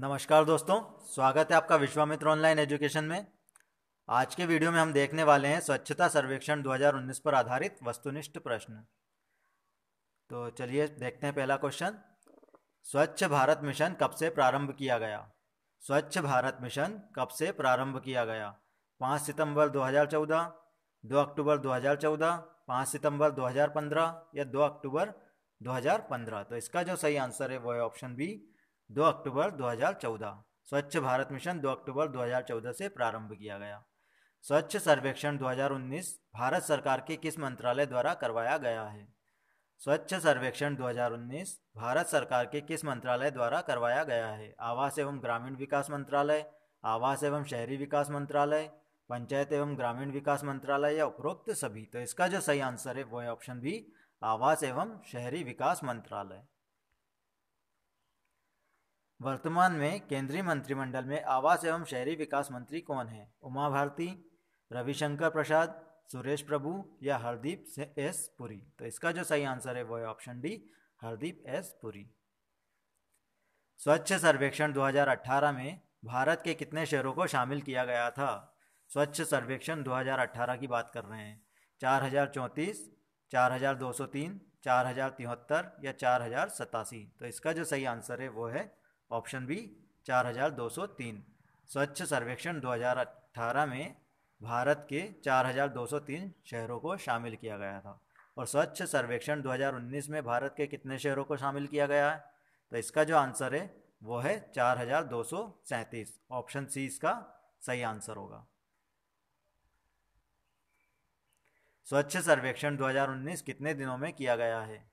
नमस्कार दोस्तों स्वागत है आपका विश्वामित्र ऑनलाइन एजुकेशन में आज के वीडियो में हम देखने वाले हैं स्वच्छता सर्वेक्षण 2019 पर आधारित वस्तुनिष्ठ प्रश्न तो चलिए देखते हैं पहला क्वेश्चन स्वच्छ भारत मिशन कब से प्रारंभ किया गया स्वच्छ भारत मिशन कब से प्रारंभ किया गया पाँच सितंबर 2014, दो अक्टूबर 2014, पाँच सितंबर पंद्रह या दो अक्टूबर 2015 तो इसका जो सही आंसर है वो है ऑप्शन बी दो अक्टूबर 2014 स्वच्छ भारत मिशन 2 अक्टूबर 2014 से प्रारंभ किया गया स्वच्छ सर्वेक्षण 2019 भारत सरकार के किस मंत्रालय द्वारा करवाया गया है स्वच्छ सर्वेक्षण 2019 भारत सरकार के किस मंत्रालय द्वारा करवाया गया है आवास एवं ग्रामीण विकास मंत्रालय आवास एवं शहरी विकास मंत्रालय पंचायत एवं ग्रामीण विकास मंत्रालय या उपरोक्त सभी तो इसका जो सही आंसर है वो है ऑप्शन बी आवास एवं शहरी विकास मंत्रालय वर्तमान में केंद्रीय मंत्रिमंडल में आवास एवं शहरी विकास मंत्री कौन हैं उमा भारती रविशंकर प्रसाद सुरेश प्रभु या हरदीप एस पुरी तो इसका जो सही आंसर है वो है option D Hardeep S Puri Swachh Survekshan 2018 में भारत के कितने शहरों को शामिल किया गया था स्वच्छ सर्वेक्षण 2018 की बात कर रहे हैं चार हजार चौंतीस चार हजार दो सौ तीन चार हजार तिहत्तर या चार हजार सतासी तो इसका जो सही आंसर है वो है ऑप्शन बी 4203 स्वच्छ सर्वेक्षण 2018 में भारत के 4203 शहरों को शामिल किया गया था और स्वच्छ सर्वेक्षण 2019 में भारत के कितने शहरों को शामिल किया गया है तो इसका जो आंसर है वो है चार हजार दो सौ सैंतीस ऑप्शन सी इसका सही आंसर होगा स्वच्छ सर्वेक्षण 2019 कितने दिनों में किया गया है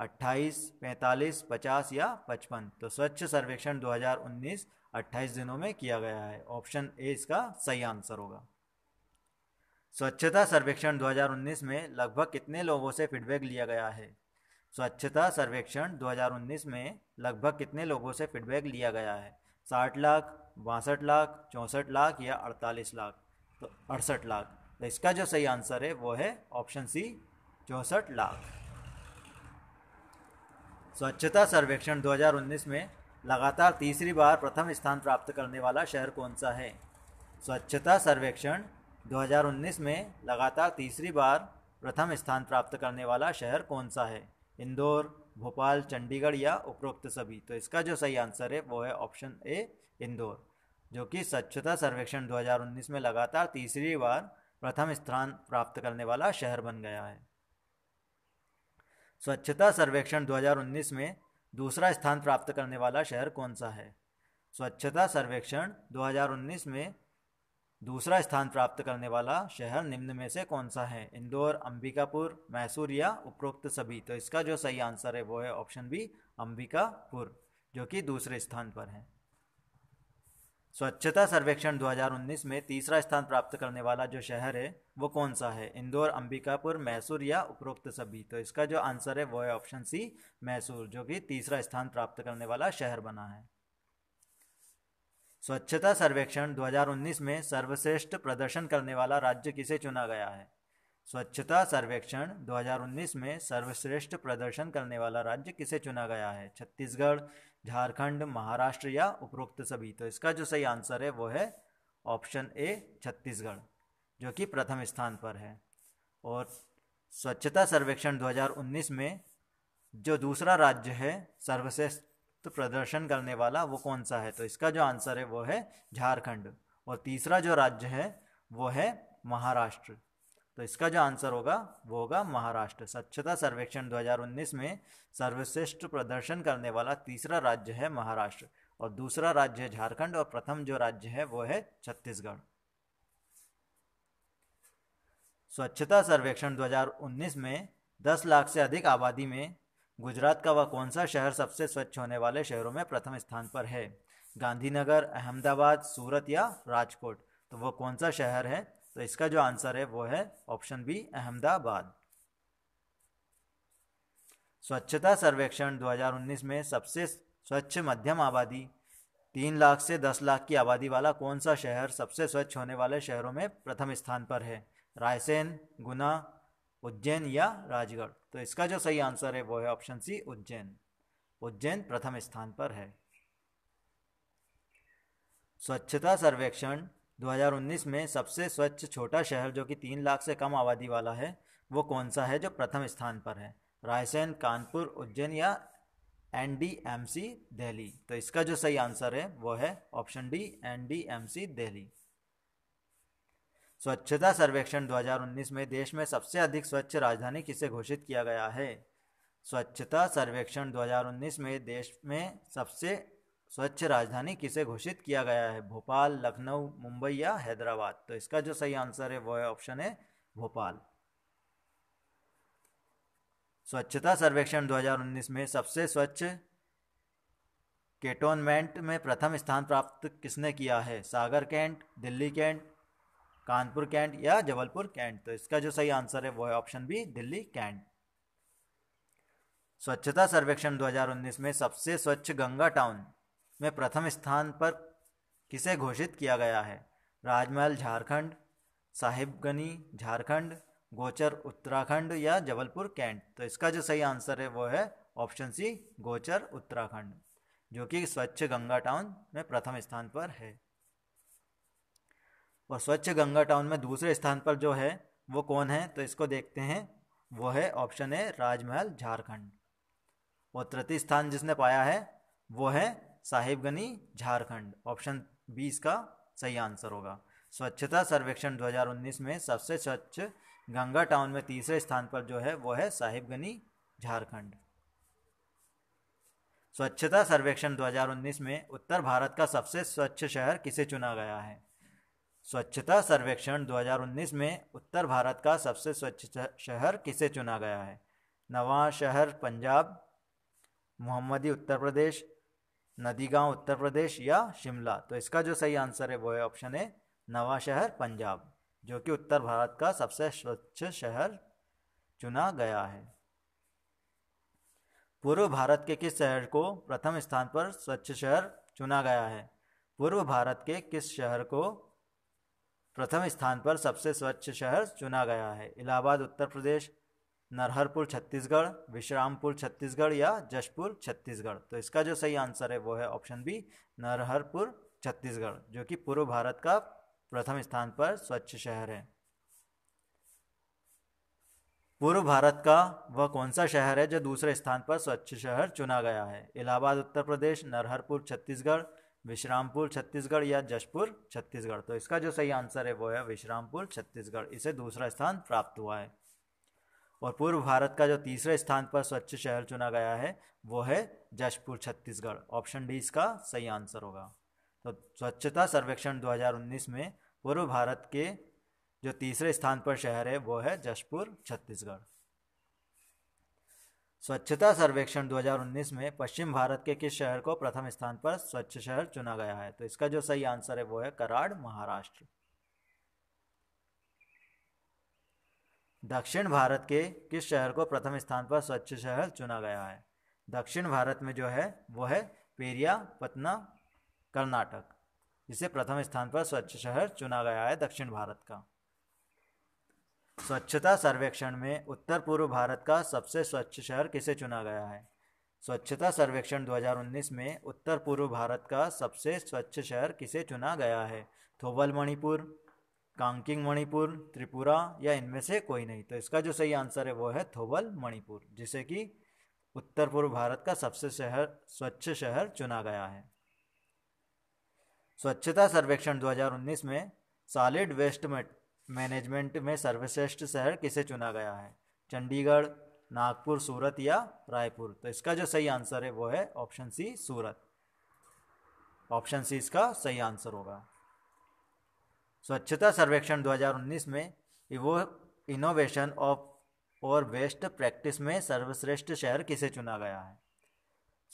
अट्ठाईस पैंतालीस पचास या पचपन तो स्वच्छ सर्वेक्षण 2019 28 दिनों में किया गया है ऑप्शन ए इसका सही आंसर होगा स्वच्छता सर्वेक्षण 2019 में लगभग कितने लोगों से फीडबैक लिया गया है स्वच्छता सर्वेक्षण 2019 में लगभग कितने लोगों से फीडबैक लिया गया है साठ लाख बासठ लाख चौंसठ लाख या अड़तालीस लाख तो अड़सठ लाख तो इसका जो सही आंसर है वो है ऑप्शन सी चौंसठ लाख स्वच्छता सर्वेक्षण 2019 में लगातार तीसरी बार प्रथम स्थान प्राप्त करने वाला शहर कौन सा है स्वच्छता सर्वेक्षण 2019 में लगातार तीसरी बार प्रथम स्थान प्राप्त करने वाला शहर कौन सा है इंदौर भोपाल चंडीगढ़ या उपरोक्त सभी तो इसका जो सही आंसर है वो है ऑप्शन ए इंदौर जो कि स्वच्छता सर्वेक्षण 2019 में लगातार तीसरी बार प्रथम स्थान प्राप्त करने वाला शहर बन गया है स्वच्छता सर्वेक्षण 2019 में दूसरा स्थान प्राप्त करने वाला शहर कौन सा है स्वच्छता सर्वेक्षण 2019 में दूसरा स्थान प्राप्त करने वाला शहर निम्न में से कौन सा है इंदौर अंबिकापुर मैसूर या उपरोक्त सभी तो इसका जो सही आंसर है वो है ऑप्शन बी अंबिकापुर जो कि दूसरे स्थान पर है स्वच्छता सर्वेक्षण 2019 में तीसरा स्थान प्राप्त करने वाला जो शहर है वो कौन सा है इंदौर अंबिकापुर मैसूर या उपरोक्त सभी तो इसका जो आंसर है वो है ऑप्शन सी मैसूर जो कि तीसरा स्थान प्राप्त करने वाला शहर बना है स्वच्छता सर्वेक्षण 2019 में सर्वश्रेष्ठ प्रदर्शन करने वाला राज्य किसे चुना गया है स्वच्छता सर्वेक्षण 2019 में सर्वश्रेष्ठ प्रदर्शन करने वाला राज्य किसे चुना गया है छत्तीसगढ़ झारखंड महाराष्ट्र या उपरोक्त सभी तो इसका जो सही आंसर है वो है ऑप्शन ए छत्तीसगढ़ जो कि प्रथम स्थान पर है और स्वच्छता सर्वेक्षण 2019 में जो दूसरा राज्य है सर्वश्रेष्ठ प्रदर्शन करने वाला वो कौन सा है तो इसका जो आंसर है वो है झारखंड और तीसरा जो राज्य है वो है महाराष्ट्र तो इसका जो आंसर होगा वो होगा महाराष्ट्र स्वच्छता सर्वेक्षण 2019 में सर्वश्रेष्ठ प्रदर्शन करने वाला तीसरा राज्य है महाराष्ट्र और दूसरा राज्य है झारखंड और प्रथम जो राज्य है वो है छत्तीसगढ़ स्वच्छता सर्वेक्षण 2019 में 10 लाख से अधिक आबादी में गुजरात का वह कौन सा शहर सबसे स्वच्छ होने वाले शहरों में प्रथम स्थान पर है गांधीनगर अहमदाबाद सूरत या राजकोट तो वह कौन सा शहर है तो इसका जो आंसर है वो है ऑप्शन बी अहमदाबाद स्वच्छता सर्वेक्षण 2019 में सबसे स्वच्छ मध्यम आबादी तीन लाख से दस लाख की आबादी वाला कौन सा शहर सबसे स्वच्छ होने वाले शहरों में प्रथम स्थान पर है रायसेन गुना उज्जैन या राजगढ़ तो इसका जो सही आंसर है वो है ऑप्शन सी उज्जैन उज्जैन प्रथम स्थान पर है स्वच्छता सर्वेक्षण 2019 में सबसे स्वच्छ छोटा शहर जो कि तीन लाख से कम आबादी वाला है वो कौन सा है जो प्रथम स्थान पर है रायसेन कानपुर उज्जैन या N D M C Delhi तो इसका जो सही आंसर है वो है option D N D M C Delhi Swachhata Survekshan 2019 में देश में सबसे अधिक स्वच्छ राजधानी किसे घोषित किया गया है स्वच्छता सर्वेक्षण 2019 में देश में सबसे स्वच्छ राजधानी किसे घोषित किया गया है भोपाल लखनऊ मुंबई या हैदराबाद तो इसका जो सही आंसर है वह ऑप्शन है भोपाल स्वच्छता सर्वेक्षण 2019 में सबसे स्वच्छ केटोनमेंट में प्रथम स्थान प्राप्त किसने किया है Sagar cantt Delhi cantt Kanpur cantt या जबलपुर कैंट तो इसका जो सही आंसर है वह ऑप्शन बी दिल्ली कैंट स्वच्छता सर्वेक्षण 2019 में सबसे स्वच्छ गंगा टाउन में प्रथम स्थान पर किसे घोषित किया गया है राजमहल झारखंड साहिबगनी झारखंड गोचर उत्तराखंड या जबलपुर कैंट तो इसका जो सही आंसर है वो है ऑप्शन सी गोचर उत्तराखंड जो कि स्वच्छ गंगा टाउन में प्रथम स्थान पर है और स्वच्छ गंगा टाउन में दूसरे स्थान पर जो है वो कौन है तो इसको देखते हैं वो है ऑप्शन ए राजमहल झारखंड और तृतीय स्थान जिसने पाया है वो है साहिबगनी झारखंड ऑप्शन बी इसका सही आंसर होगा स्वच्छता सर्वेक्षण 2019 में सबसे स्वच्छ गंगा टाउन में तीसरे स्थान पर जो है वो है साहिबगनी झारखंड स्वच्छता सर्वेक्षण 2019 में उत्तर भारत का सबसे स्वच्छ शहर किसे चुना गया है स्वच्छता सर्वेक्षण 2019 में उत्तर भारत का सबसे स्वच्छ शहर किसे चुना गया है नवा शहर पंजाब मोहम्मदी उत्तर प्रदेश नदीगांव उत्तर प्रदेश या शिमला तो इसका जो सही आंसर है वो है ऑप्शन ए नवा शहर पंजाब जो कि उत्तर भारत का सबसे स्वच्छ शहर चुना गया है पूर्व भारत के किस शहर को प्रथम स्थान पर स्वच्छ शहर चुना गया है पूर्व भारत के किस शहर को प्रथम स्थान पर सबसे स्वच्छ शहर चुना गया है इलाहाबाद उत्तर प्रदेश नरहरपुर छत्तीसगढ़ विश्रामपुर छत्तीसगढ़ या जशपुर छत्तीसगढ़ तो इसका जो सही आंसर है वो है ऑप्शन बी नरहरपुर छत्तीसगढ़ जो कि पूर्व भारत का प्रथम स्थान पर स्वच्छ शहर है पूर्व भारत का वह कौन सा शहर है जो दूसरे स्थान पर स्वच्छ शहर चुना गया है इलाहाबाद उत्तर प्रदेश नरहरपुर छत्तीसगढ़ विश्रामपुर छत्तीसगढ़ या जशपुर छत्तीसगढ़ तो इसका जो सही आंसर है वो है विश्रामपुर छत्तीसगढ़ इसे दूसरा स्थान प्राप्त हुआ है और पूर्व भारत का जो तीसरे स्थान पर स्वच्छ शहर चुना गया है वो है जशपुर छत्तीसगढ़ ऑप्शन डी इसका सही आंसर होगा तो स्वच्छता सर्वेक्षण 2019 में पूर्व भारत के जो तीसरे स्थान पर शहर है वो है जशपुर छत्तीसगढ़ स्वच्छता सर्वेक्षण 2019 में पश्चिम भारत के किस शहर को प्रथम स्थान पर स्वच्छ शहर चुना गया है तो इसका जो सही आंसर है वो है कराड़ महाराष्ट्र दक्षिण भारत के किस शहर को प्रथम स्थान पर स्वच्छ शहर चुना गया है दक्षिण भारत में जो है वो है पेरिया पटना कर्नाटक जिसे प्रथम स्थान पर स्वच्छ शहर चुना गया है दक्षिण भारत का स्वच्छता सर्वेक्षण में उत्तर पूर्व भारत का सबसे स्वच्छ शहर किसे चुना गया है स्वच्छता सर्वेक्षण 2019 में उत्तर पूर्व भारत का सबसे स्वच्छ शहर किसे चुना गया है थोबल मणिपुर कांकिंग मणिपुर त्रिपुरा या इनमें से कोई नहीं तो इसका जो सही आंसर है वो है थोबल मणिपुर जिसे कि उत्तर पूर्व भारत का सबसे शहर स्वच्छ शहर चुना गया है स्वच्छता सर्वेक्षण 2019 में सॉलिड वेस्ट मैनेजमेंट में सर्वश्रेष्ठ शहर किसे चुना गया है चंडीगढ़ नागपुर सूरत या रायपुर तो इसका जो सही आंसर है वो है ऑप्शन सी सूरत ऑप्शन सी इसका सही आंसर होगा स्वच्छता सर्वेक्षण 2019 में वो इनोवेशन ऑफ और बेस्ट प्रैक्टिस में सर्वश्रेष्ठ शहर किसे चुना गया है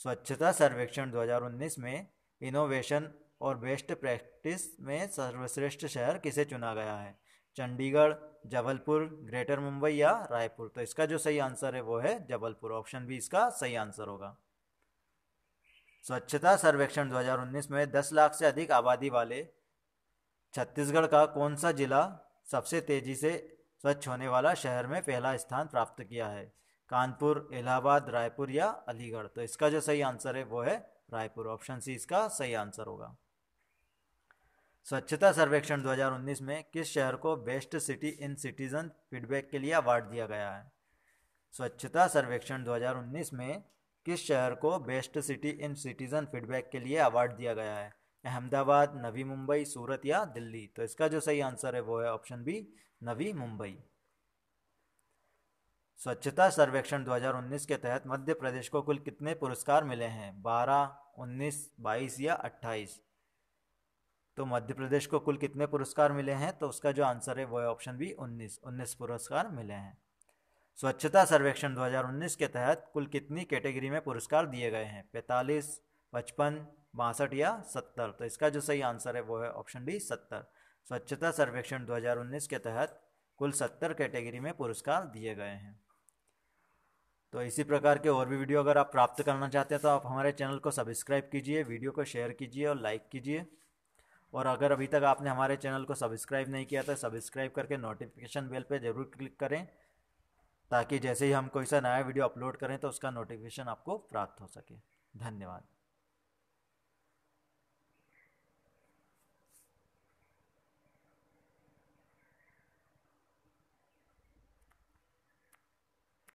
स्वच्छता सर्वेक्षण 2019 में इनोवेशन और बेस्ट प्रैक्टिस में सर्वश्रेष्ठ शहर किसे चुना गया है चंडीगढ़ जबलपुर ग्रेटर मुंबई या रायपुर तो इसका जो सही आंसर है वो है जबलपुर ऑप्शन बी इसका सही आंसर होगा स्वच्छता सर्वेक्षण 2019 में 10 लाख से अधिक आबादी वाले छत्तीसगढ़ का कौन सा जिला सबसे तेजी से स्वच्छ होने वाला शहर में पहला स्थान प्राप्त किया है कानपुर इलाहाबाद रायपुर या अलीगढ़ तो इसका जो सही आंसर है वो है रायपुर ऑप्शन सी इसका सही आंसर होगा स्वच्छता सर्वेक्षण 2019 में किस शहर को best city in citizen feedback के लिए अवार्ड दिया गया है स्वच्छता सर्वेक्षण 2019 में किस शहर को best city in citizen feedback के लिए अवार्ड दिया गया है अहमदाबाद नवी मुंबई सूरत या दिल्ली तो इसका जो सही आंसर है वो है ऑप्शन बी नवी मुंबई स्वच्छता सर्वेक्षण 2019 के तहत मध्य प्रदेश को कुल कितने पुरस्कार मिले हैं 12, 19, 22 या 28? तो मध्य प्रदेश को कुल कितने पुरस्कार मिले हैं तो उसका जो आंसर है वो है ऑप्शन बी 19, 19 पुरस्कार मिले हैं स्वच्छता सर्वेक्षण 2019 के तहत कुल कितनी कैटेगरी में पुरस्कार दिए गए हैं 45, पचपन बासठ या सत्तर तो इसका जो सही आंसर है वो है ऑप्शन डी सत्तर स्वच्छता सर्वेक्षण 2019 के तहत कुल सत्तर कैटेगरी में पुरस्कार दिए गए हैं तो इसी प्रकार के और भी वीडियो अगर आप प्राप्त करना चाहते हैं तो आप हमारे चैनल को सब्सक्राइब कीजिए वीडियो को शेयर कीजिए और लाइक कीजिए और अगर अभी तक आपने हमारे चैनल को सब्सक्राइब नहीं किया तो सब्सक्राइब करके नोटिफिकेशन बेल पर ज़रूर क्लिक करें ताकि जैसे ही हम कोई सा नया वीडियो अपलोड करें तो उसका नोटिफिकेशन आपको प्राप्त हो सके धन्यवाद